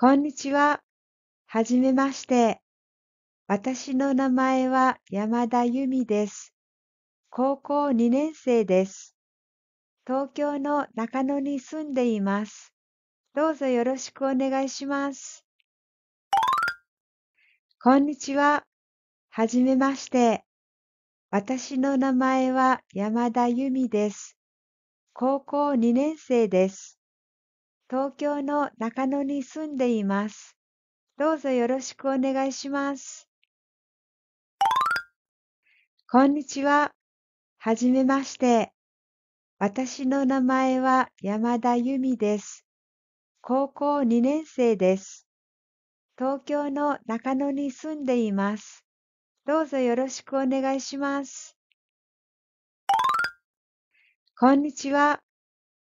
こんにちは。はじめまして。私の名前は山田由美です。高校2年生です。東京の中野に住んでいます。どうぞよろしくお願いします。こんにちは。はじめまして。私の名前は山田由美です。高校2年生です。東京の中野に住んでいます。どうぞよろしくお願いします。こんにちは。はじめまして。私の名前は山田由美です。高校2年生です。東京の中野に住んでいます。どうぞよろしくお願いします。こんにちは。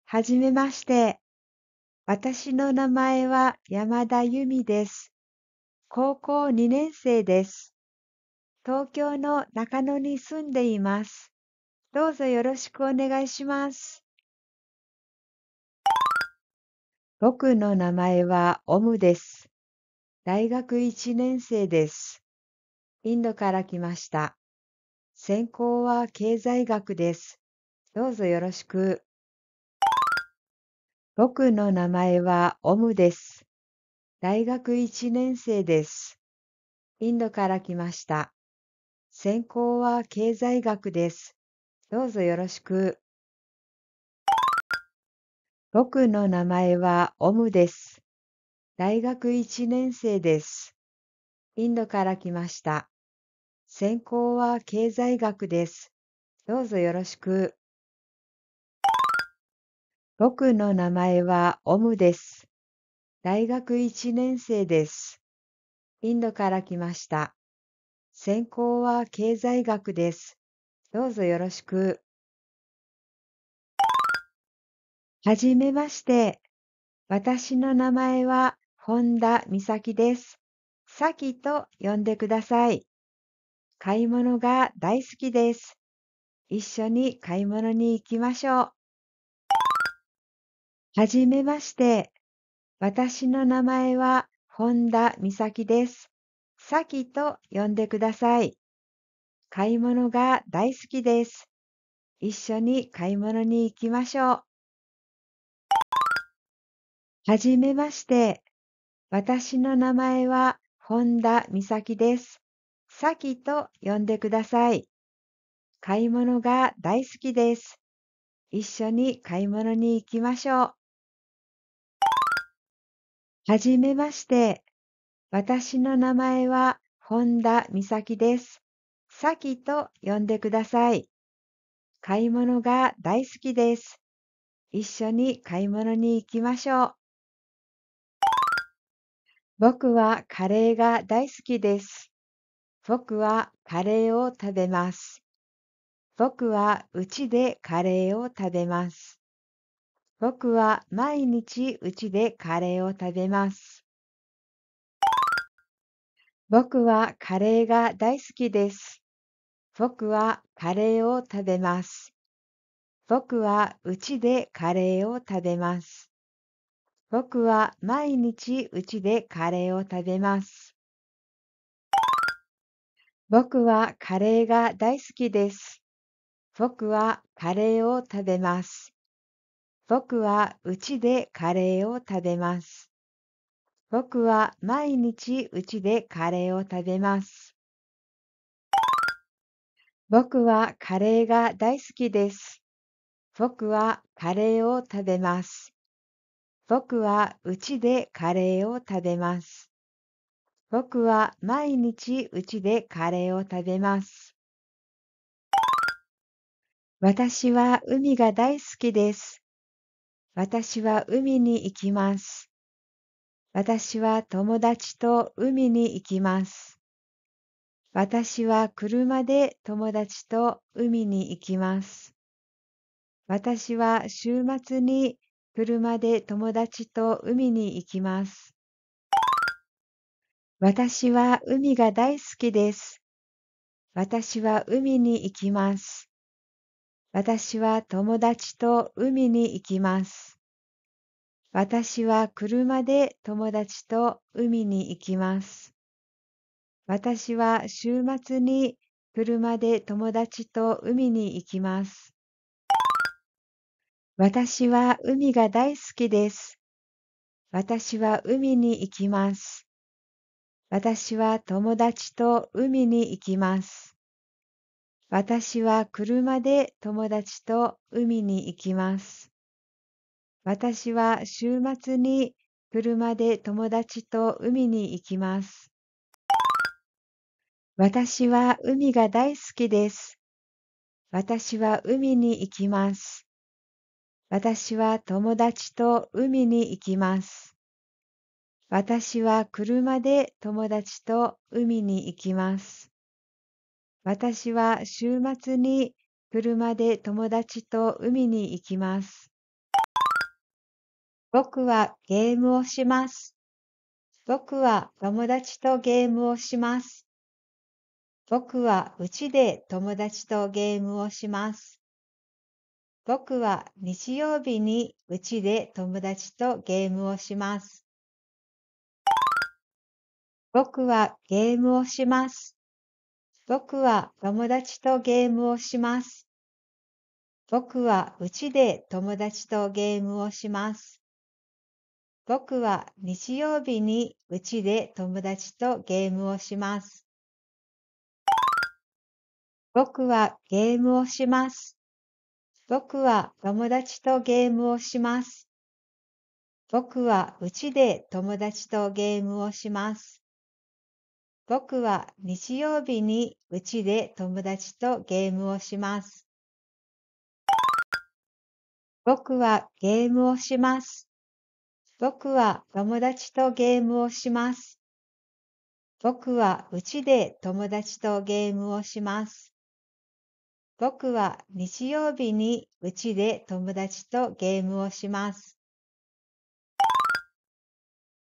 はじめまして。私の名前は山田由美です。高校2年生です。東京の中野に住んでいます。どうぞよろしくお願いします。僕の名前はオムです。大学1年生です。インドから来ました。専攻は経済学です。どうぞよろしく。僕の名前はオムです。大学1年生です。インドから来ました。専攻は経済学です。どうぞよろしく。僕の名前はオムです。大学1年生です。インドから来ました。専攻は経済学です。どうぞよろしく。僕の名前はオムです。大学1年生です。インドから来ました。専攻は経済学です。どうぞよろしく。はじめまして。私の名前は本田美咲です。さきと呼んでください。買い物が大好きです。一緒に買い物に行きましょう。はじめまして。私の名前は本田美咲です。さきと呼んでください。買い物が大好きです。一緒に買い物に行きましょう。はじめまして。私の名前は本田美咲です。さきと呼んでください。買い物が大好きです。一緒に買い物に行きましょう。はじめまして。私の名前は本田美咲です。さきと呼んでください。買い物が大好きです。一緒に買い物に行きましょう。僕はカレーが大好きです。僕はカレーを食べます。僕はうちでカレーを食べます。僕は毎日うちでカレーを食べます。僕はカレーが大好きです。僕はカレーを食べます。僕はうちでカレーを食べます。僕は毎日うちでカレーを食べます。僕はカレーが大好きです。僕はカレーを食べます。僕はうちでカレーを食べます。僕は毎日うちでカレーを食べます。僕はカレーが大好きです。僕はカレーを食べます。僕はうちでカレーを食べます。僕は毎日うちでカレーを食べます。私は海が大好きです。私は海に行きます。私は友達と海に行きます。私は車で友達と海に行きます。私は週末に車で友達と海に行きます。私は海が大好きです。私は海に行きます。私は友達と海に行きます。私は車で友達と海に行きます。私は週末に車で友達と海に行きます。私は海が大好きです。私は海に行きます。私は友達と海に行きます。私は車で友達と海に行きます。私は週末に車で友達と海に行きます。私は海が大好きです。私は海に行きます。私は友達と海に行きます。私は車で友達と海に行きます。私は週末に車で友達と海に行きます。僕はゲームをします。僕は友達とゲームをします。僕は家で友達とゲームをします。僕は日曜日に家で友達とゲームをします。僕はゲームをします。僕は友達とゲームをします。僕は家で友達とゲームをします。僕は日曜日に家で友達とゲームをします。僕はゲームをします。僕は友達とゲームをします。僕は家で友達とゲームをします。僕は日曜日にうちで友達とゲームをします。僕はゲームをします。僕は友達とゲームをします。僕はうちで友達とゲームをします。僕は日曜日にうちで友達とゲームをします。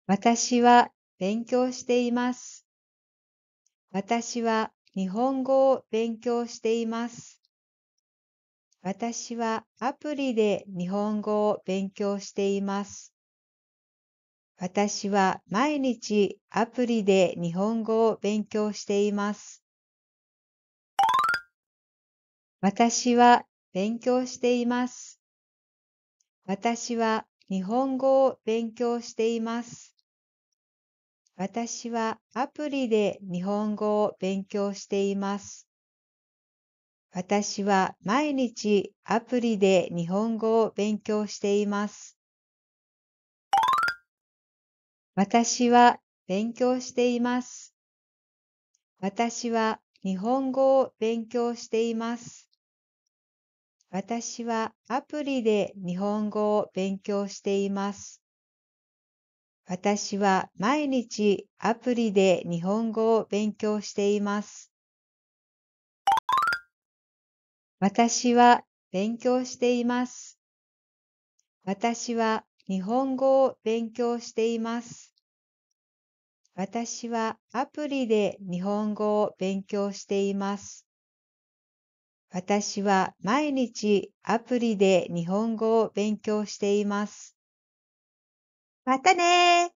私は勉強しています。私は日本語を勉強しています。私はアプリで日本語を勉強しています。私は毎日アプリで日本語を勉強しています。私は勉強しています。私は日本語を勉強しています。私はアプリで日本語を勉強しています。私は毎日アプリで日本語を勉強しています。私は勉強しています。私は日本語を勉強しています。私はアプリで日本語を勉強しています。私は毎日アプリで日本語を勉強しています。私は勉強しています。私は日本語を勉強しています。私はアプリで日本語を勉強しています。私は毎日アプリで日本語を勉強しています。またね